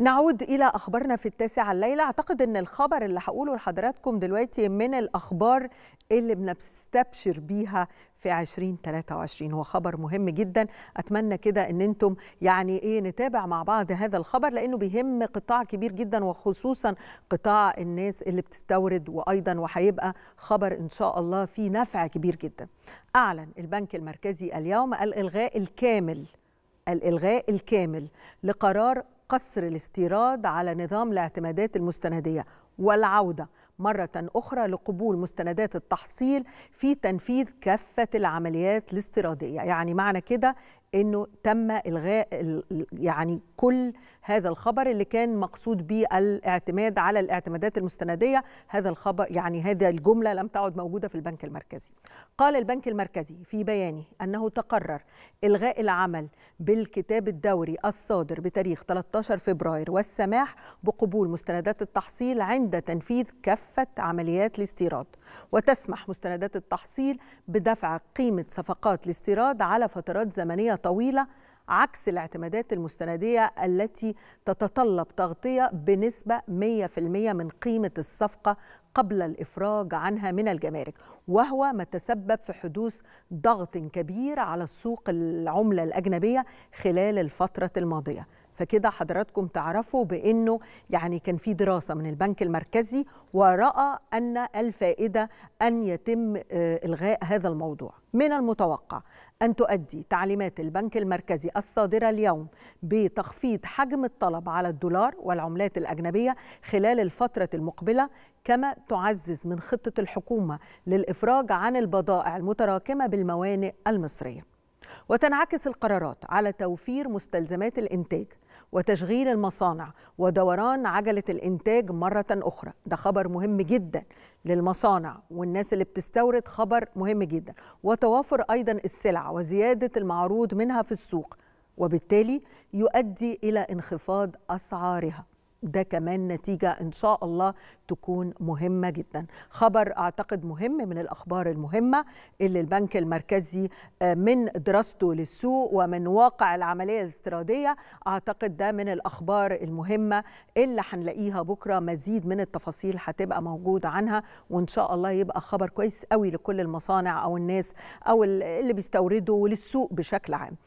نعود إلى أخبارنا في التاسعة الليلة أعتقد أن الخبر اللي هقوله لحضراتكم دلوقتي من الأخبار اللي بنستبشر بيها في 2023 هو خبر مهم جدا أتمنى كده أن أنتم يعني إيه نتابع مع بعض هذا الخبر لأنه بيهم قطاع كبير جدا وخصوصا قطاع الناس اللي بتستورد وأيضا وهيبقى خبر إن شاء الله فيه نفع كبير جدا أعلن البنك المركزي اليوم الإلغاء الكامل الإلغاء الكامل لقرار قصر الاستيراد على نظام الاعتمادات المستندية والعودة مرة أخرى لقبول مستندات التحصيل في تنفيذ كافة العمليات الاستيرادية يعني معنى كده انه تم الغاء يعني كل هذا الخبر اللي كان مقصود به الاعتماد على الاعتمادات المستنديه هذا الخبر يعني هذا الجمله لم تعد موجوده في البنك المركزي قال البنك المركزي في بيانه انه تقرر الغاء العمل بالكتاب الدوري الصادر بتاريخ 13 فبراير والسماح بقبول مستندات التحصيل عند تنفيذ كافه عمليات الاستيراد وتسمح مستندات التحصيل بدفع قيمه صفقات الاستيراد على فترات زمنيه طويلة عكس الاعتمادات المستندية التي تتطلب تغطية بنسبة 100% من قيمة الصفقة قبل الإفراج عنها من الجمارك وهو ما تسبب في حدوث ضغط كبير على السوق العملة الأجنبية خلال الفترة الماضية فكده حضراتكم تعرفوا بانه يعني كان في دراسه من البنك المركزي وراى ان الفائده ان يتم آه، الغاء هذا الموضوع من المتوقع أن تؤدي تعليمات البنك المركزي الصادرة اليوم بتخفيض حجم الطلب على الدولار والعملات الأجنبية خلال الفترة المقبلة كما تعزز من خطة الحكومة للإفراج عن البضائع المتراكمة بالموانئ المصرية وتنعكس القرارات على توفير مستلزمات الإنتاج وتشغيل المصانع ودوران عجلة الإنتاج مرة أخرى ده خبر مهم جدا للمصانع والناس اللي بتستورد خبر مهم جدا وتوافر أيضا السلع وزيادة المعروض منها في السوق وبالتالي يؤدي إلى انخفاض أسعارها ده كمان نتيجة إن شاء الله تكون مهمة جدا خبر أعتقد مهم من الأخبار المهمة اللي البنك المركزي آه، من دراسته للسوق ومن واقع العملية الاستيرادية أعتقد ده من الأخبار المهمة اللي هنلاقيها بكرة مزيد من التفاصيل هتبقى موجودة عنها وإن شاء الله يبقى خبر كويس قوي لكل المصانع أو الناس أو اللي بيستوردوا وللسوق بشكل عام